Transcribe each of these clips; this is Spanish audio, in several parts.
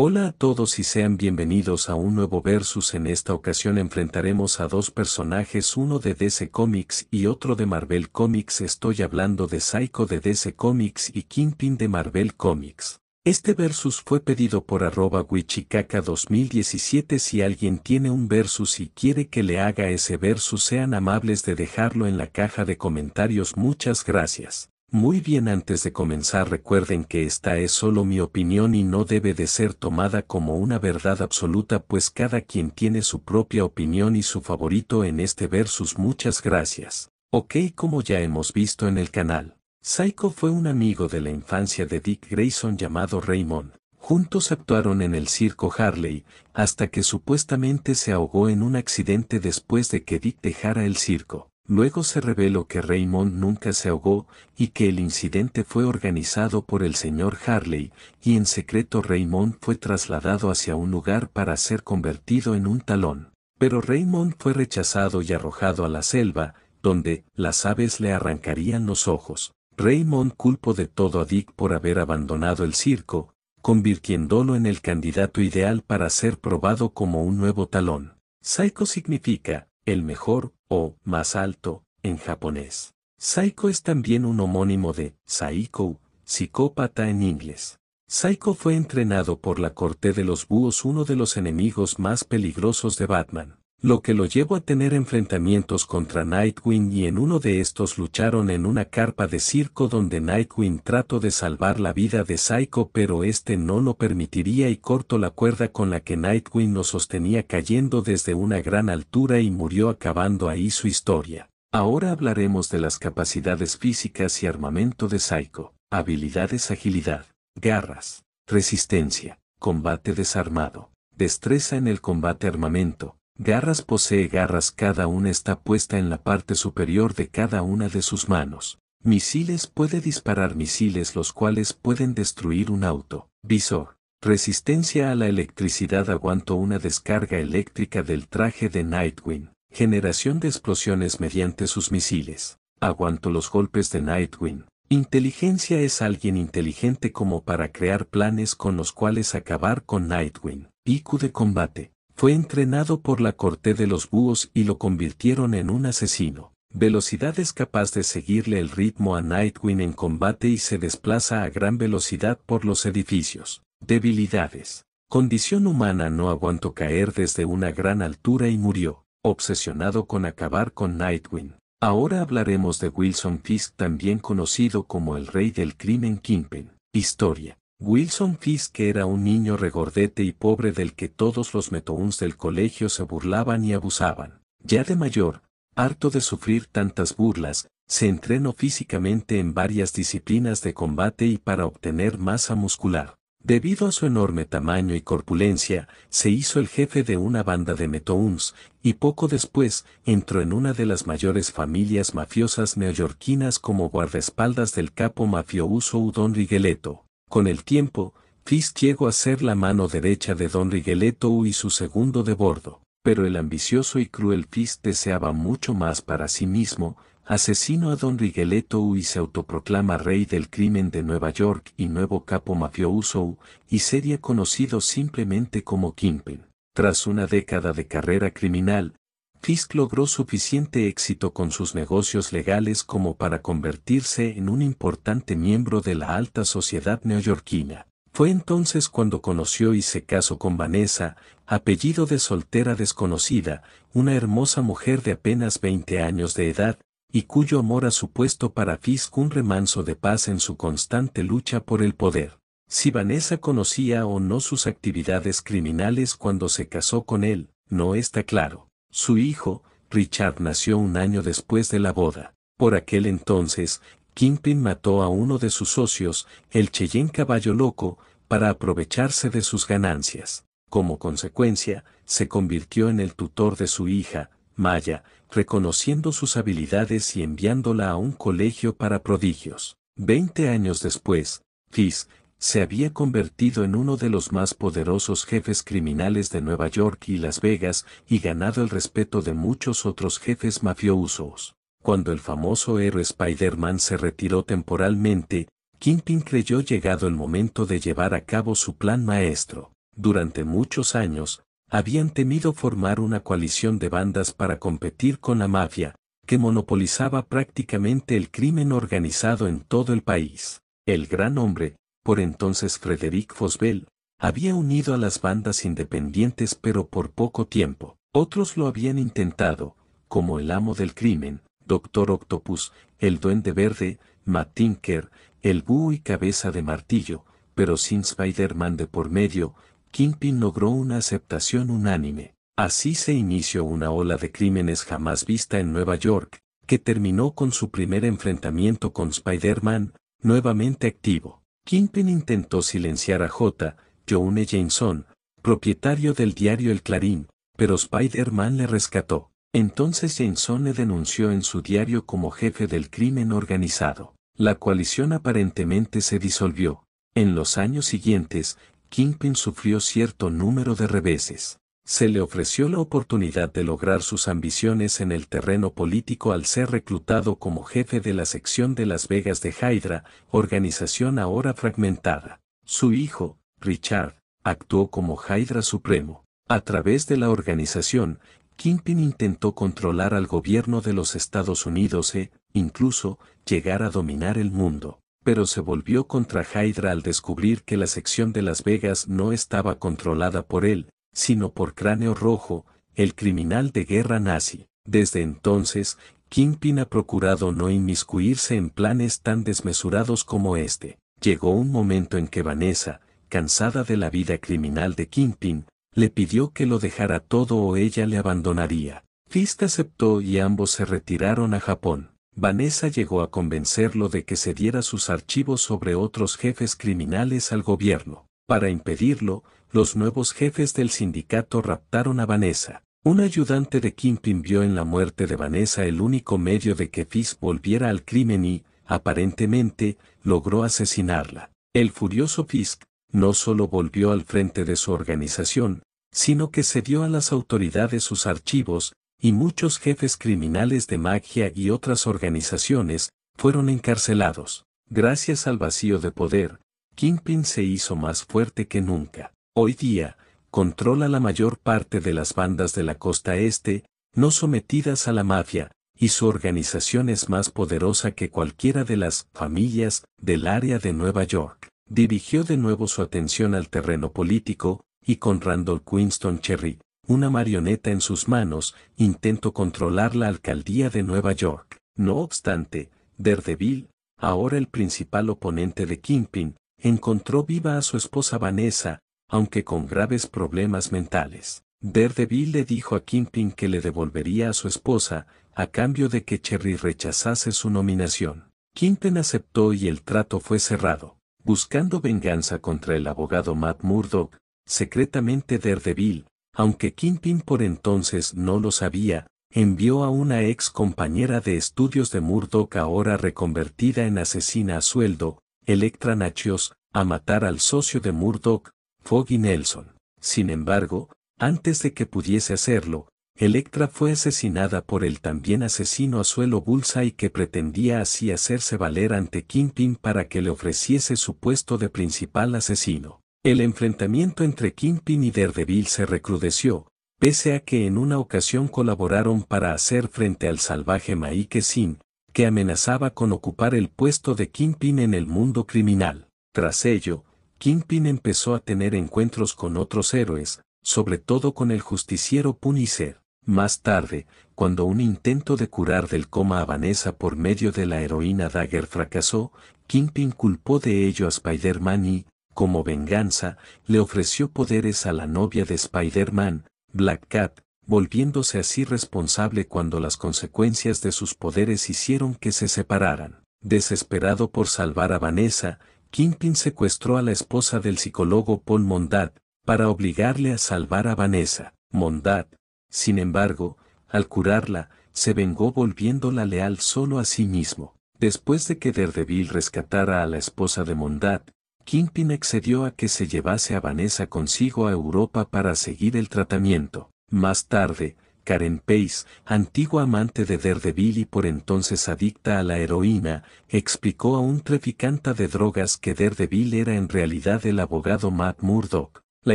Hola a todos y sean bienvenidos a un nuevo versus. En esta ocasión enfrentaremos a dos personajes, uno de DC Comics y otro de Marvel Comics. Estoy hablando de Psycho de DC Comics y Kingpin de Marvel Comics. Este versus fue pedido por arroba wichicaca 2017 si alguien tiene un versus y quiere que le haga ese versus sean amables de dejarlo en la caja de comentarios muchas gracias. Muy bien antes de comenzar recuerden que esta es solo mi opinión y no debe de ser tomada como una verdad absoluta pues cada quien tiene su propia opinión y su favorito en este versus muchas gracias. Ok como ya hemos visto en el canal, Psycho fue un amigo de la infancia de Dick Grayson llamado Raymond. Juntos actuaron en el circo Harley, hasta que supuestamente se ahogó en un accidente después de que Dick dejara el circo. Luego se reveló que Raymond nunca se ahogó y que el incidente fue organizado por el señor Harley, y en secreto Raymond fue trasladado hacia un lugar para ser convertido en un talón. Pero Raymond fue rechazado y arrojado a la selva, donde las aves le arrancarían los ojos. Raymond culpó de todo a Dick por haber abandonado el circo, convirtiéndolo en el candidato ideal para ser probado como un nuevo talón. Psycho significa, el mejor, o más alto, en japonés. Saiko es también un homónimo de Saiko, psicópata en inglés. Saiko fue entrenado por la corte de los búhos, uno de los enemigos más peligrosos de Batman. Lo que lo llevó a tener enfrentamientos contra Nightwing y en uno de estos lucharon en una carpa de circo donde Nightwing trató de salvar la vida de Psycho pero este no lo permitiría y cortó la cuerda con la que Nightwing lo sostenía cayendo desde una gran altura y murió acabando ahí su historia. Ahora hablaremos de las capacidades físicas y armamento de Psycho, habilidades agilidad, garras, resistencia, combate desarmado, destreza en el combate armamento, Garras posee garras cada una está puesta en la parte superior de cada una de sus manos. Misiles puede disparar misiles los cuales pueden destruir un auto. Visor. Resistencia a la electricidad aguanto una descarga eléctrica del traje de Nightwing. Generación de explosiones mediante sus misiles. Aguanto los golpes de Nightwing. Inteligencia es alguien inteligente como para crear planes con los cuales acabar con Nightwing. Pico de combate. Fue entrenado por la corte de los búhos y lo convirtieron en un asesino. Velocidad es capaz de seguirle el ritmo a Nightwing en combate y se desplaza a gran velocidad por los edificios. Debilidades. Condición humana no aguantó caer desde una gran altura y murió, obsesionado con acabar con Nightwing. Ahora hablaremos de Wilson Fisk, también conocido como el rey del crimen Kingpin. Historia. Wilson Fisk era un niño regordete y pobre del que todos los metouns del colegio se burlaban y abusaban. Ya de mayor, harto de sufrir tantas burlas, se entrenó físicamente en varias disciplinas de combate y para obtener masa muscular. Debido a su enorme tamaño y corpulencia, se hizo el jefe de una banda de metouns, y poco después entró en una de las mayores familias mafiosas neoyorquinas como guardaespaldas del capo mafioso Udon Rigueleto. Con el tiempo, Fisk llegó a ser la mano derecha de Don Rigeletto y su segundo de bordo, pero el ambicioso y cruel Fisk deseaba mucho más para sí mismo, asesino a Don Rigueletto y se autoproclama rey del crimen de Nueva York y nuevo capo mafioso, y sería conocido simplemente como Kimpin. Tras una década de carrera criminal, Fisk logró suficiente éxito con sus negocios legales como para convertirse en un importante miembro de la alta sociedad neoyorquina. Fue entonces cuando conoció y se casó con Vanessa, apellido de soltera desconocida, una hermosa mujer de apenas 20 años de edad, y cuyo amor ha supuesto para Fisk un remanso de paz en su constante lucha por el poder. Si Vanessa conocía o no sus actividades criminales cuando se casó con él, no está claro su hijo, Richard nació un año después de la boda. Por aquel entonces, Kingpin mató a uno de sus socios, el Cheyenne Caballo Loco, para aprovecharse de sus ganancias. Como consecuencia, se convirtió en el tutor de su hija, Maya, reconociendo sus habilidades y enviándola a un colegio para prodigios. Veinte años después, Fizz, se había convertido en uno de los más poderosos jefes criminales de Nueva York y Las Vegas y ganado el respeto de muchos otros jefes mafiosos. Cuando el famoso héroe Spider-Man se retiró temporalmente, Kingpin creyó llegado el momento de llevar a cabo su plan maestro. Durante muchos años, habían temido formar una coalición de bandas para competir con la mafia, que monopolizaba prácticamente el crimen organizado en todo el país. El gran hombre, por entonces Frederick Fosbell, había unido a las bandas independientes pero por poco tiempo. Otros lo habían intentado, como el amo del crimen, Doctor Octopus, el Duende Verde, Matt Tinker, el Búho y Cabeza de Martillo, pero sin Spider-Man de por medio, Kingpin logró una aceptación unánime. Así se inició una ola de crímenes jamás vista en Nueva York, que terminó con su primer enfrentamiento con Spider-Man, nuevamente activo. Kingpin intentó silenciar a J. Jonah Jameson, propietario del diario El Clarín, pero Spider-Man le rescató. Entonces Jameson le denunció en su diario como jefe del crimen organizado. La coalición aparentemente se disolvió. En los años siguientes, Kingpin sufrió cierto número de reveses se le ofreció la oportunidad de lograr sus ambiciones en el terreno político al ser reclutado como jefe de la sección de Las Vegas de Hydra, organización ahora fragmentada. Su hijo, Richard, actuó como Hydra Supremo. A través de la organización, Kingpin intentó controlar al gobierno de los Estados Unidos e, incluso, llegar a dominar el mundo. Pero se volvió contra Hydra al descubrir que la sección de Las Vegas no estaba controlada por él, sino por Cráneo Rojo, el criminal de guerra nazi. Desde entonces, Kingpin ha procurado no inmiscuirse en planes tan desmesurados como este. Llegó un momento en que Vanessa, cansada de la vida criminal de Kingpin, le pidió que lo dejara todo o ella le abandonaría. Fist aceptó y ambos se retiraron a Japón. Vanessa llegó a convencerlo de que cediera sus archivos sobre otros jefes criminales al gobierno. Para impedirlo, los nuevos jefes del sindicato raptaron a Vanessa. Un ayudante de Kingpin vio en la muerte de Vanessa el único medio de que Fisk volviera al crimen y, aparentemente, logró asesinarla. El furioso Fisk no solo volvió al frente de su organización, sino que cedió a las autoridades sus archivos, y muchos jefes criminales de magia y otras organizaciones fueron encarcelados. Gracias al vacío de poder, Kingpin se hizo más fuerte que nunca hoy día, controla la mayor parte de las bandas de la costa este, no sometidas a la mafia, y su organización es más poderosa que cualquiera de las familias del área de Nueva York. Dirigió de nuevo su atención al terreno político, y con Randall Quinston Cherry, una marioneta en sus manos, intentó controlar la alcaldía de Nueva York. No obstante, Daredevil, ahora el principal oponente de Kingpin, encontró viva a su esposa Vanessa, aunque con graves problemas mentales. Daredevil le dijo a Kingpin que le devolvería a su esposa, a cambio de que Cherry rechazase su nominación. Kimping aceptó y el trato fue cerrado. Buscando venganza contra el abogado Matt Murdock, secretamente Daredevil, aunque Kingpin por entonces no lo sabía, envió a una ex compañera de estudios de Murdock ahora reconvertida en asesina a sueldo, Electra Nachios, a matar al socio de Murdoch, Foggy Nelson. Sin embargo, antes de que pudiese hacerlo, Electra fue asesinada por el también asesino Azuelo y que pretendía así hacerse valer ante Kingpin para que le ofreciese su puesto de principal asesino. El enfrentamiento entre Kingpin y Daredevil se recrudeció, pese a que en una ocasión colaboraron para hacer frente al salvaje Maike Sin, que amenazaba con ocupar el puesto de Kingpin en el mundo criminal. Tras ello, Kingpin empezó a tener encuentros con otros héroes, sobre todo con el justiciero Punisher. Más tarde, cuando un intento de curar del coma a Vanessa por medio de la heroína Dagger fracasó, Kingpin culpó de ello a Spider-Man y, como venganza, le ofreció poderes a la novia de Spider-Man, Black Cat, volviéndose así responsable cuando las consecuencias de sus poderes hicieron que se separaran. Desesperado por salvar a Vanessa, Kingpin secuestró a la esposa del psicólogo Paul Mondad, para obligarle a salvar a Vanessa. Mondad. sin embargo, al curarla, se vengó volviéndola leal solo a sí mismo. Después de que Daredevil rescatara a la esposa de Mondad, Kingpin accedió a que se llevase a Vanessa consigo a Europa para seguir el tratamiento. Más tarde, Karen Pace, antigua amante de Daredevil y por entonces adicta a la heroína, explicó a un traficante de drogas que Daredevil era en realidad el abogado Matt Murdock. La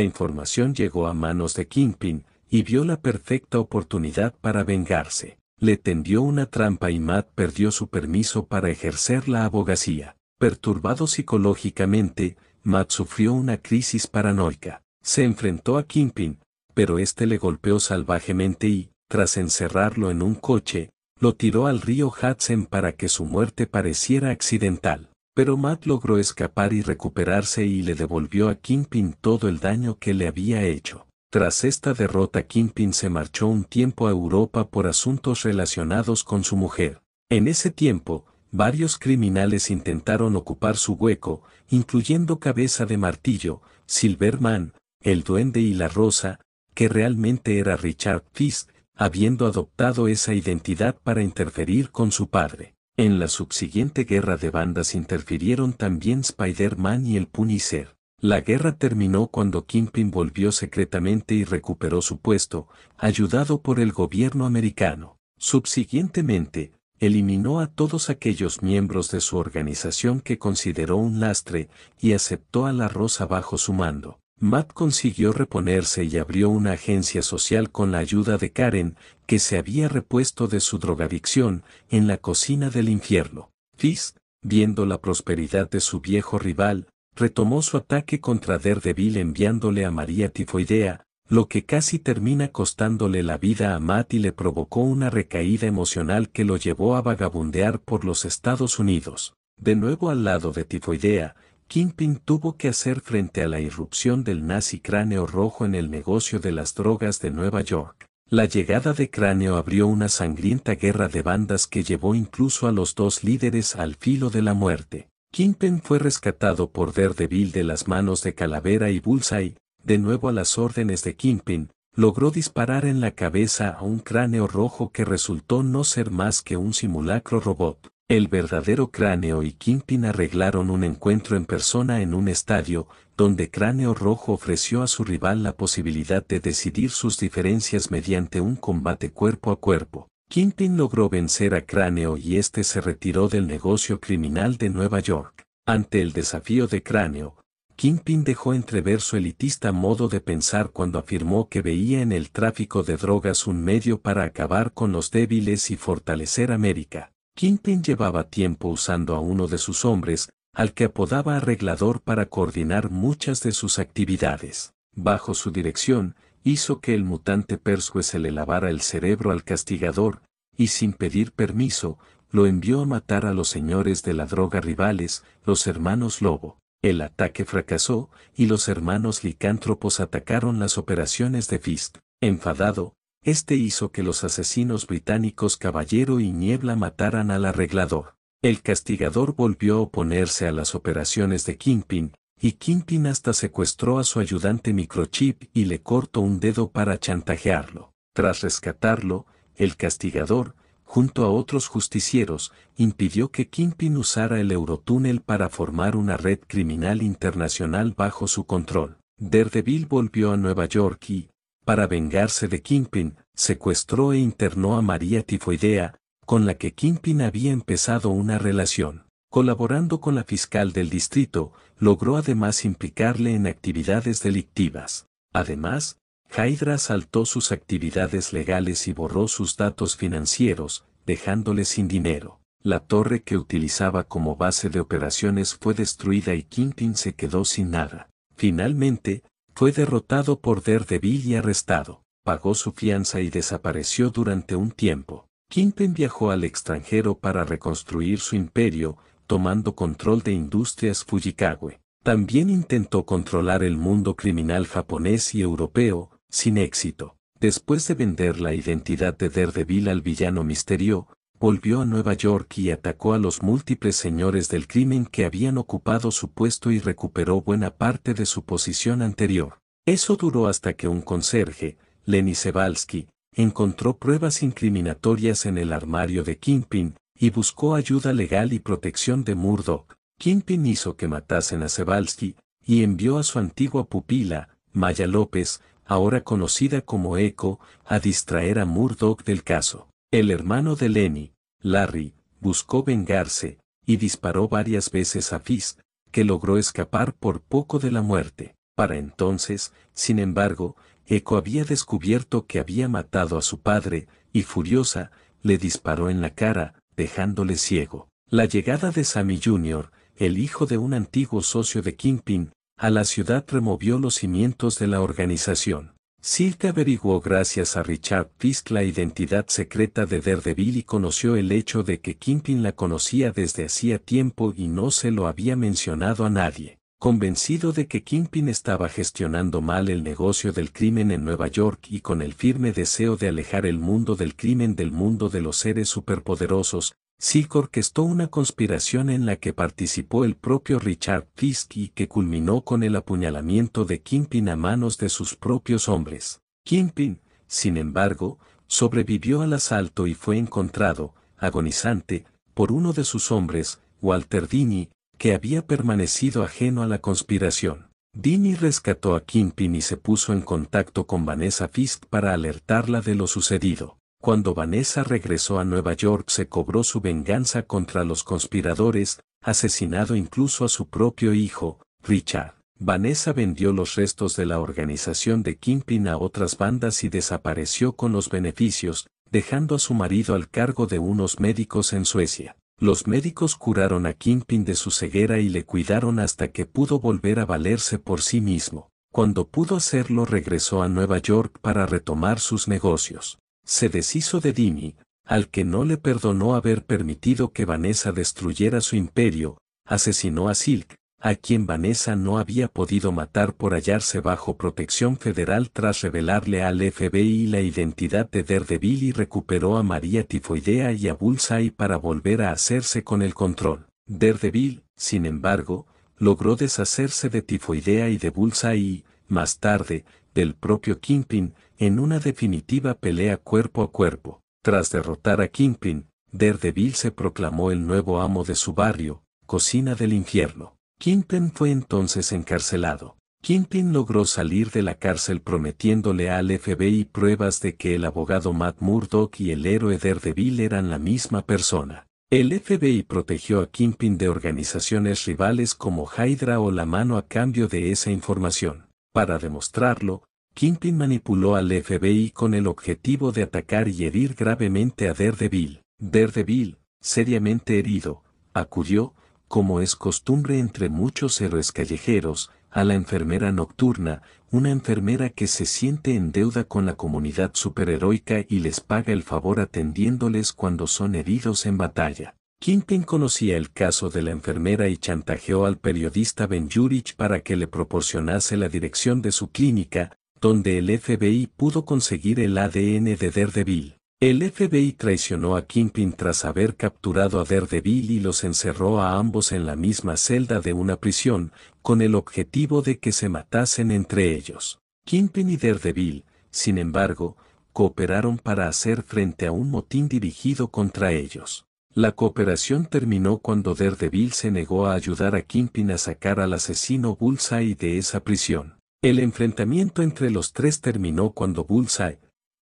información llegó a manos de Kingpin, y vio la perfecta oportunidad para vengarse. Le tendió una trampa y Matt perdió su permiso para ejercer la abogacía. Perturbado psicológicamente, Matt sufrió una crisis paranoica. Se enfrentó a Kingpin, pero este le golpeó salvajemente y, tras encerrarlo en un coche, lo tiró al río Hudson para que su muerte pareciera accidental. Pero Matt logró escapar y recuperarse y le devolvió a Kingpin todo el daño que le había hecho. Tras esta derrota Kingpin se marchó un tiempo a Europa por asuntos relacionados con su mujer. En ese tiempo, varios criminales intentaron ocupar su hueco, incluyendo Cabeza de Martillo, Silverman, El Duende y La Rosa, que realmente era Richard Fisk, habiendo adoptado esa identidad para interferir con su padre. En la subsiguiente guerra de bandas interfirieron también Spider-Man y el Punisher. La guerra terminó cuando Kingpin volvió secretamente y recuperó su puesto, ayudado por el gobierno americano. Subsiguientemente, eliminó a todos aquellos miembros de su organización que consideró un lastre y aceptó a la Rosa bajo su mando. Matt consiguió reponerse y abrió una agencia social con la ayuda de Karen, que se había repuesto de su drogadicción, en la cocina del infierno. Fizz, viendo la prosperidad de su viejo rival, retomó su ataque contra Daredevil enviándole a María Tifoidea, lo que casi termina costándole la vida a Matt y le provocó una recaída emocional que lo llevó a vagabundear por los Estados Unidos. De nuevo al lado de Tifoidea, Kingpin tuvo que hacer frente a la irrupción del nazi Cráneo Rojo en el negocio de las drogas de Nueva York. La llegada de Cráneo abrió una sangrienta guerra de bandas que llevó incluso a los dos líderes al filo de la muerte. Kingpin fue rescatado por Daredevil de las manos de Calavera y Bullseye, de nuevo a las órdenes de Kingpin, logró disparar en la cabeza a un cráneo rojo que resultó no ser más que un simulacro robot. El verdadero Cráneo y Kingpin arreglaron un encuentro en persona en un estadio, donde Cráneo Rojo ofreció a su rival la posibilidad de decidir sus diferencias mediante un combate cuerpo a cuerpo. Kingpin logró vencer a Cráneo y este se retiró del negocio criminal de Nueva York. Ante el desafío de Cráneo, Kingpin dejó entrever su elitista modo de pensar cuando afirmó que veía en el tráfico de drogas un medio para acabar con los débiles y fortalecer América. Kingpin llevaba tiempo usando a uno de sus hombres, al que apodaba arreglador para coordinar muchas de sus actividades. Bajo su dirección, hizo que el mutante Persue se le lavara el cerebro al castigador, y sin pedir permiso, lo envió a matar a los señores de la droga rivales, los hermanos Lobo. El ataque fracasó, y los hermanos licántropos atacaron las operaciones de Fist. Enfadado, este hizo que los asesinos británicos Caballero y Niebla mataran al arreglador. El castigador volvió a oponerse a las operaciones de Kingpin, y Kingpin hasta secuestró a su ayudante Microchip y le cortó un dedo para chantajearlo. Tras rescatarlo, el castigador, junto a otros justicieros, impidió que Kingpin usara el Eurotúnel para formar una red criminal internacional bajo su control. Daredevil volvió a Nueva York y, para vengarse de Kingpin, secuestró e internó a María Tifoidea, con la que Kingpin había empezado una relación. Colaborando con la fiscal del distrito, logró además implicarle en actividades delictivas. Además, Hydra saltó sus actividades legales y borró sus datos financieros, dejándole sin dinero. La torre que utilizaba como base de operaciones fue destruida y Kingpin se quedó sin nada. Finalmente, fue derrotado por Daredevil y arrestado, pagó su fianza y desapareció durante un tiempo. Quinten viajó al extranjero para reconstruir su imperio, tomando control de Industrias Fujikagüe. También intentó controlar el mundo criminal japonés y europeo, sin éxito. Después de vender la identidad de Daredevil al villano misterio, volvió a Nueva York y atacó a los múltiples señores del crimen que habían ocupado su puesto y recuperó buena parte de su posición anterior. Eso duró hasta que un conserje, Lenny Sebalski, encontró pruebas incriminatorias en el armario de Kingpin, y buscó ayuda legal y protección de Murdoch. Kingpin hizo que matasen a Sebalski, y envió a su antigua pupila, Maya López, ahora conocida como Echo, a distraer a Murdoch del caso. El hermano de Lenny, Larry, buscó vengarse, y disparó varias veces a Fizz, que logró escapar por poco de la muerte. Para entonces, sin embargo, Echo había descubierto que había matado a su padre, y furiosa, le disparó en la cara, dejándole ciego. La llegada de Sammy Jr., el hijo de un antiguo socio de Kingpin, a la ciudad removió los cimientos de la organización. Silk averiguó gracias a Richard Fisk la identidad secreta de Daredevil y conoció el hecho de que Kingpin la conocía desde hacía tiempo y no se lo había mencionado a nadie. Convencido de que Kingpin estaba gestionando mal el negocio del crimen en Nueva York y con el firme deseo de alejar el mundo del crimen del mundo de los seres superpoderosos, Silk orquestó una conspiración en la que participó el propio Richard Fisk y que culminó con el apuñalamiento de Kingpin a manos de sus propios hombres. Kingpin, sin embargo, sobrevivió al asalto y fue encontrado, agonizante, por uno de sus hombres, Walter Dini, que había permanecido ajeno a la conspiración. Dini rescató a Kingpin y se puso en contacto con Vanessa Fisk para alertarla de lo sucedido. Cuando Vanessa regresó a Nueva York se cobró su venganza contra los conspiradores, asesinado incluso a su propio hijo, Richard. Vanessa vendió los restos de la organización de Kingpin a otras bandas y desapareció con los beneficios, dejando a su marido al cargo de unos médicos en Suecia. Los médicos curaron a Kingpin de su ceguera y le cuidaron hasta que pudo volver a valerse por sí mismo. Cuando pudo hacerlo regresó a Nueva York para retomar sus negocios se deshizo de Dimi, al que no le perdonó haber permitido que Vanessa destruyera su imperio, asesinó a Silk, a quien Vanessa no había podido matar por hallarse bajo protección federal tras revelarle al FBI la identidad de Daredevil y recuperó a María Tifoidea y a Bullseye para volver a hacerse con el control. Daredevil, sin embargo, logró deshacerse de Tifoidea y de Bullseye y, más tarde, del propio Kingpin, en una definitiva pelea cuerpo a cuerpo. Tras derrotar a Kingpin, Daredevil se proclamó el nuevo amo de su barrio, Cocina del Infierno. Kingpin fue entonces encarcelado. Kingpin logró salir de la cárcel prometiéndole al FBI pruebas de que el abogado Matt Murdock y el héroe Daredevil eran la misma persona. El FBI protegió a Kingpin de organizaciones rivales como Hydra o la mano a cambio de esa información. Para demostrarlo, Kingpin manipuló al FBI con el objetivo de atacar y herir gravemente a Daredevil. Daredevil, seriamente herido, acudió, como es costumbre entre muchos héroes callejeros, a la enfermera nocturna, una enfermera que se siente en deuda con la comunidad superheroica y les paga el favor atendiéndoles cuando son heridos en batalla. Kingpin conocía el caso de la enfermera y chantajeó al periodista Ben Jurich para que le proporcionase la dirección de su clínica, donde el FBI pudo conseguir el ADN de Daredevil. El FBI traicionó a Kingpin tras haber capturado a Daredevil y los encerró a ambos en la misma celda de una prisión, con el objetivo de que se matasen entre ellos. Kingpin y Daredevil, sin embargo, cooperaron para hacer frente a un motín dirigido contra ellos. La cooperación terminó cuando Daredevil se negó a ayudar a Kingpin a sacar al asesino Bullseye de esa prisión. El enfrentamiento entre los tres terminó cuando Bullseye,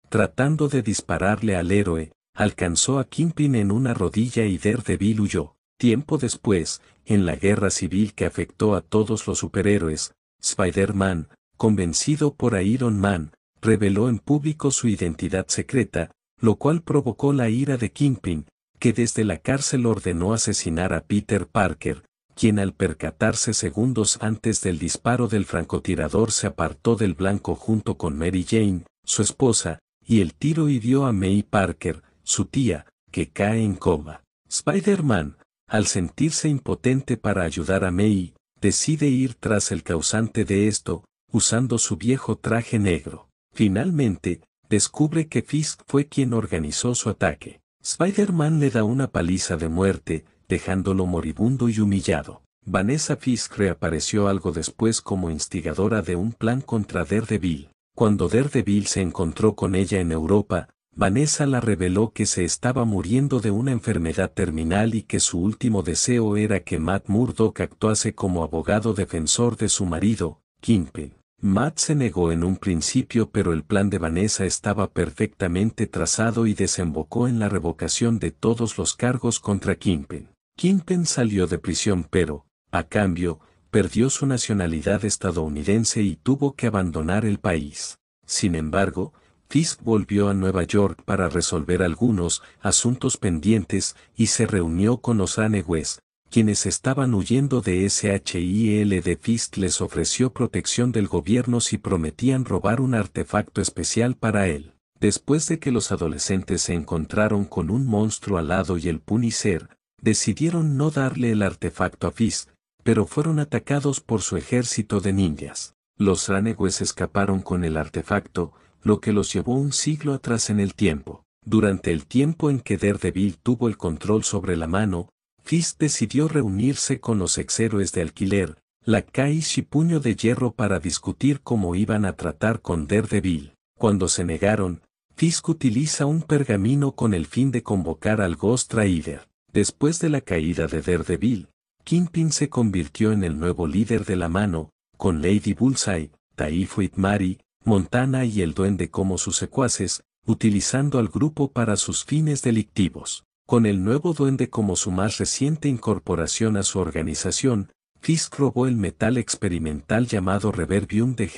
tratando de dispararle al héroe, alcanzó a Kingpin en una rodilla y Daredevil huyó. Tiempo después, en la guerra civil que afectó a todos los superhéroes, Spider-Man, convencido por Iron Man, reveló en público su identidad secreta, lo cual provocó la ira de Kingpin, que desde la cárcel ordenó asesinar a Peter Parker, quien al percatarse segundos antes del disparo del francotirador se apartó del blanco junto con Mary Jane, su esposa, y el tiro hirió a May Parker, su tía, que cae en coma. Spider-Man, al sentirse impotente para ayudar a May, decide ir tras el causante de esto, usando su viejo traje negro. Finalmente, descubre que Fisk fue quien organizó su ataque. Spider-Man le da una paliza de muerte, dejándolo moribundo y humillado. Vanessa Fisk reapareció algo después como instigadora de un plan contra Daredevil. Cuando Daredevil se encontró con ella en Europa, Vanessa la reveló que se estaba muriendo de una enfermedad terminal y que su último deseo era que Matt Murdock actuase como abogado defensor de su marido, Kingpin. Matt se negó en un principio pero el plan de Vanessa estaba perfectamente trazado y desembocó en la revocación de todos los cargos contra Kingpin. Kingpin salió de prisión pero, a cambio, perdió su nacionalidad estadounidense y tuvo que abandonar el país. Sin embargo, Fisk volvió a Nueva York para resolver algunos asuntos pendientes y se reunió con los West, quienes estaban huyendo de SHIL de Fisk les ofreció protección del gobierno si prometían robar un artefacto especial para él. Después de que los adolescentes se encontraron con un monstruo alado y el Punisher, decidieron no darle el artefacto a Fisk, pero fueron atacados por su ejército de ninjas. Los ranegües escaparon con el artefacto, lo que los llevó un siglo atrás en el tiempo. Durante el tiempo en que Daredevil tuvo el control sobre la mano, Fisk decidió reunirse con los exhéroes de alquiler, la Kai y Puño de Hierro para discutir cómo iban a tratar con Daredevil. Cuando se negaron, Fisk utiliza un pergamino con el fin de convocar al Ghost Rider. Después de la caída de Daredevil, Kingpin se convirtió en el nuevo líder de la mano, con Lady Bullseye, Taifu Mari, Montana y el Duende como sus secuaces, utilizando al grupo para sus fines delictivos. Con el nuevo Duende como su más reciente incorporación a su organización, Fisk robó el metal experimental llamado Reverbium de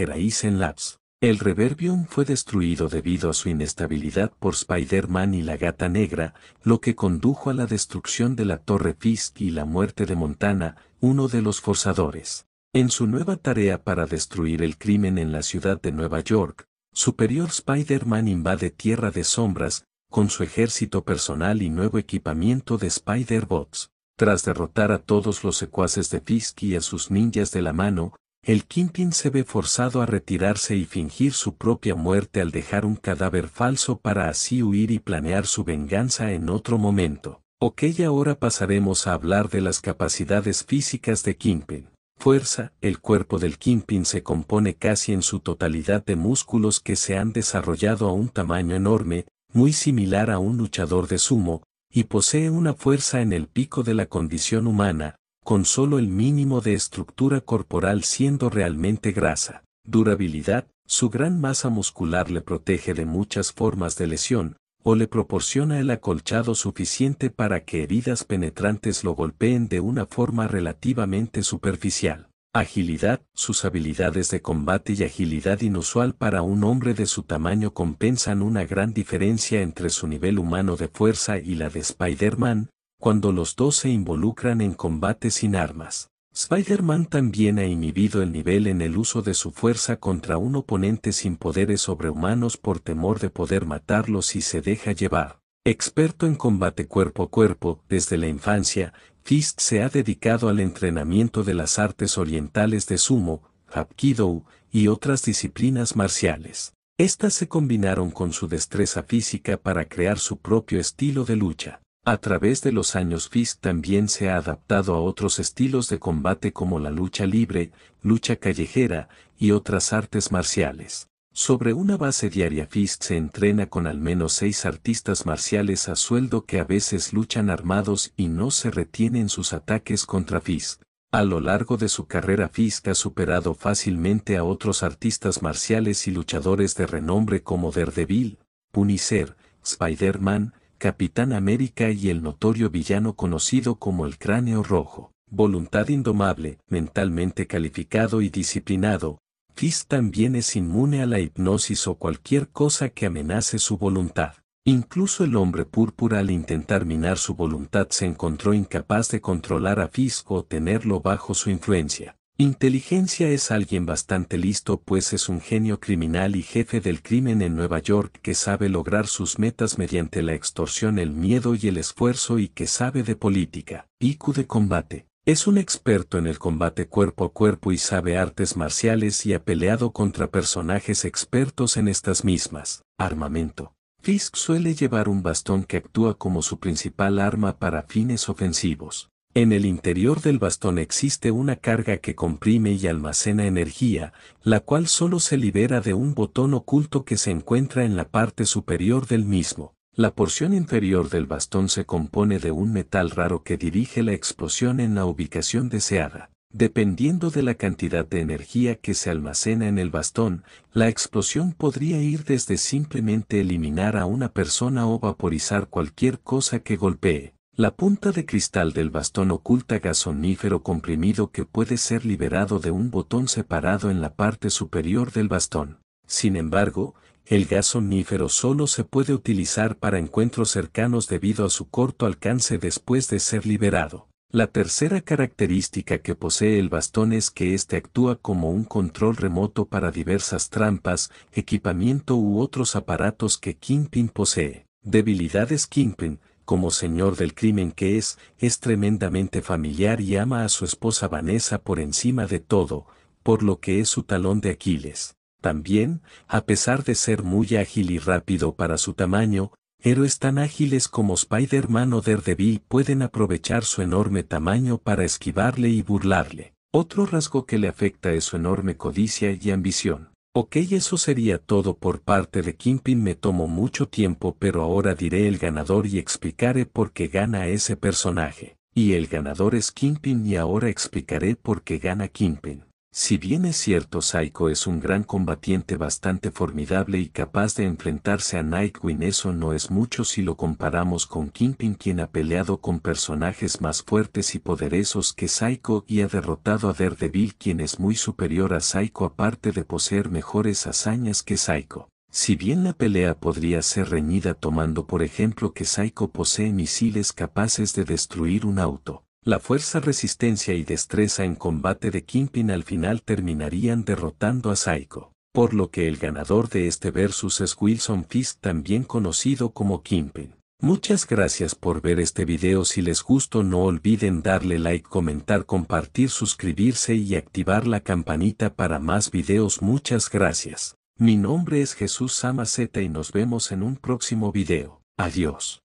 en Labs. El Reverbium fue destruido debido a su inestabilidad por Spider-Man y la Gata Negra, lo que condujo a la destrucción de la Torre Fisk y la muerte de Montana, uno de los forzadores. En su nueva tarea para destruir el crimen en la ciudad de Nueva York, Superior Spider-Man invade Tierra de Sombras, con su ejército personal y nuevo equipamiento de Spider-Bots. Tras derrotar a todos los secuaces de Fisk y a sus ninjas de la mano, el Kingpin se ve forzado a retirarse y fingir su propia muerte al dejar un cadáver falso para así huir y planear su venganza en otro momento. Ok ahora pasaremos a hablar de las capacidades físicas de Kingpin. Fuerza, el cuerpo del Kingpin se compone casi en su totalidad de músculos que se han desarrollado a un tamaño enorme, muy similar a un luchador de sumo, y posee una fuerza en el pico de la condición humana, con solo el mínimo de estructura corporal siendo realmente grasa. Durabilidad, su gran masa muscular le protege de muchas formas de lesión, o le proporciona el acolchado suficiente para que heridas penetrantes lo golpeen de una forma relativamente superficial. Agilidad, sus habilidades de combate y agilidad inusual para un hombre de su tamaño compensan una gran diferencia entre su nivel humano de fuerza y la de Spider-Man, cuando los dos se involucran en combate sin armas. Spider-Man también ha inhibido el nivel en el uso de su fuerza contra un oponente sin poderes sobrehumanos por temor de poder matarlo si se deja llevar. Experto en combate cuerpo a cuerpo desde la infancia, Fist se ha dedicado al entrenamiento de las artes orientales de sumo, hapkido y otras disciplinas marciales. Estas se combinaron con su destreza física para crear su propio estilo de lucha. A través de los años Fisk también se ha adaptado a otros estilos de combate como la lucha libre, lucha callejera y otras artes marciales. Sobre una base diaria Fisk se entrena con al menos seis artistas marciales a sueldo que a veces luchan armados y no se retienen sus ataques contra Fisk. A lo largo de su carrera Fisk ha superado fácilmente a otros artistas marciales y luchadores de renombre como Daredevil, Punisher, Spider-Man, Capitán América y el notorio villano conocido como el Cráneo Rojo. Voluntad indomable, mentalmente calificado y disciplinado, Fisk también es inmune a la hipnosis o cualquier cosa que amenace su voluntad. Incluso el hombre púrpura al intentar minar su voluntad se encontró incapaz de controlar a Fisk o tenerlo bajo su influencia. Inteligencia es alguien bastante listo pues es un genio criminal y jefe del crimen en Nueva York que sabe lograr sus metas mediante la extorsión, el miedo y el esfuerzo y que sabe de política. IQ de combate. Es un experto en el combate cuerpo a cuerpo y sabe artes marciales y ha peleado contra personajes expertos en estas mismas. Armamento. Fisk suele llevar un bastón que actúa como su principal arma para fines ofensivos. En el interior del bastón existe una carga que comprime y almacena energía, la cual solo se libera de un botón oculto que se encuentra en la parte superior del mismo. La porción inferior del bastón se compone de un metal raro que dirige la explosión en la ubicación deseada. Dependiendo de la cantidad de energía que se almacena en el bastón, la explosión podría ir desde simplemente eliminar a una persona o vaporizar cualquier cosa que golpee. La punta de cristal del bastón oculta gasonífero comprimido que puede ser liberado de un botón separado en la parte superior del bastón. Sin embargo, el gasonífero solo se puede utilizar para encuentros cercanos debido a su corto alcance después de ser liberado. La tercera característica que posee el bastón es que éste actúa como un control remoto para diversas trampas, equipamiento u otros aparatos que Kingpin posee. Debilidades Kingpin, como señor del crimen que es, es tremendamente familiar y ama a su esposa Vanessa por encima de todo, por lo que es su talón de Aquiles. También, a pesar de ser muy ágil y rápido para su tamaño, héroes tan ágiles como Spider-Man o Daredevil pueden aprovechar su enorme tamaño para esquivarle y burlarle. Otro rasgo que le afecta es su enorme codicia y ambición. Ok, eso sería todo por parte de Kingpin. Me tomó mucho tiempo, pero ahora diré el ganador y explicaré por qué gana ese personaje. Y el ganador es Kingpin y ahora explicaré por qué gana Kingpin. Si bien es cierto Saiko es un gran combatiente bastante formidable y capaz de enfrentarse a Nightwing eso no es mucho si lo comparamos con Kingpin quien ha peleado con personajes más fuertes y poderosos que Saiko y ha derrotado a Daredevil quien es muy superior a Saiko aparte de poseer mejores hazañas que Saiko. Si bien la pelea podría ser reñida tomando por ejemplo que Saiko posee misiles capaces de destruir un auto, la fuerza, resistencia y destreza en combate de Kingpin al final terminarían derrotando a Saiko. por lo que el ganador de este versus es Wilson Fisk, también conocido como Kingpin. Muchas gracias por ver este video si les gustó no olviden darle like, comentar, compartir, suscribirse y activar la campanita para más videos muchas gracias. Mi nombre es Jesús Samaceta y nos vemos en un próximo video. Adiós.